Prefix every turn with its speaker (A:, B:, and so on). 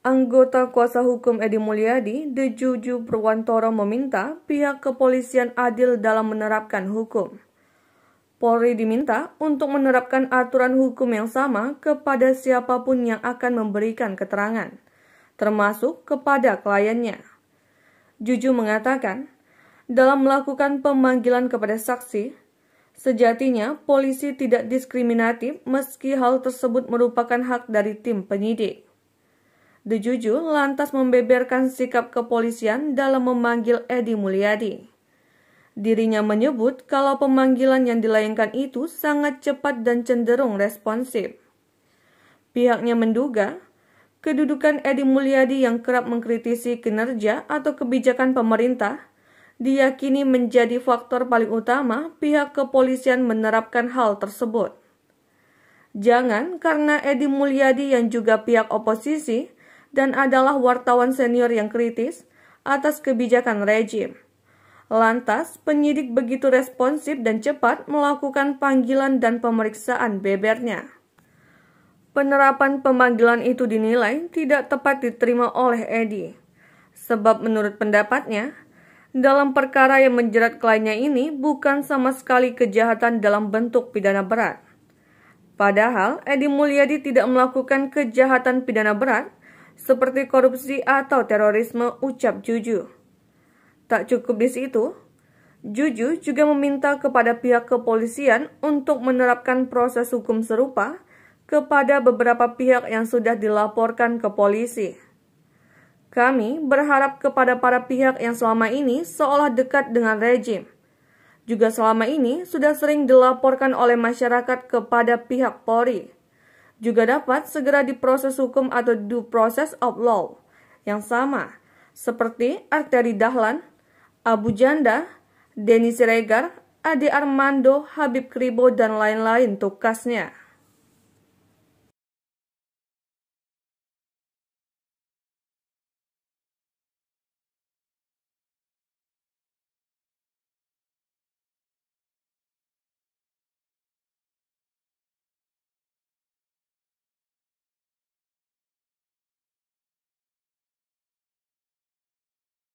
A: Anggota kuasa hukum Edi Mulyadi, De Juju meminta pihak kepolisian adil dalam menerapkan hukum. Polri diminta untuk menerapkan aturan hukum yang sama kepada siapapun yang akan memberikan keterangan, termasuk kepada kliennya. Juju mengatakan, dalam melakukan pemanggilan kepada saksi, sejatinya polisi tidak diskriminatif meski hal tersebut merupakan hak dari tim penyidik. The Juju lantas membeberkan sikap kepolisian dalam memanggil Edi Mulyadi. Dirinya menyebut kalau pemanggilan yang dilayangkan itu sangat cepat dan cenderung responsif. Pihaknya menduga kedudukan Edi Mulyadi yang kerap mengkritisi kinerja atau kebijakan pemerintah diyakini menjadi faktor paling utama pihak kepolisian menerapkan hal tersebut. Jangan karena Edi Mulyadi yang juga pihak oposisi dan adalah wartawan senior yang kritis atas kebijakan rejim. Lantas, penyidik begitu responsif dan cepat melakukan panggilan dan pemeriksaan bebernya. Penerapan pemanggilan itu dinilai tidak tepat diterima oleh Edi, sebab menurut pendapatnya, dalam perkara yang menjerat kliennya ini bukan sama sekali kejahatan dalam bentuk pidana berat. Padahal, Edi Mulyadi tidak melakukan kejahatan pidana berat seperti korupsi atau terorisme ucap Juju. Tak cukup di situ, Juju juga meminta kepada pihak kepolisian untuk menerapkan proses hukum serupa kepada beberapa pihak yang sudah dilaporkan ke polisi. Kami berharap kepada para pihak yang selama ini seolah dekat dengan rejim, juga selama ini sudah sering dilaporkan oleh masyarakat kepada pihak Polri juga dapat segera diproses hukum atau due process of law yang sama seperti Arteri Dahlan, Abu Janda, Denis Regar, Ade Armando, Habib Kribo, dan lain-lain tukasnya.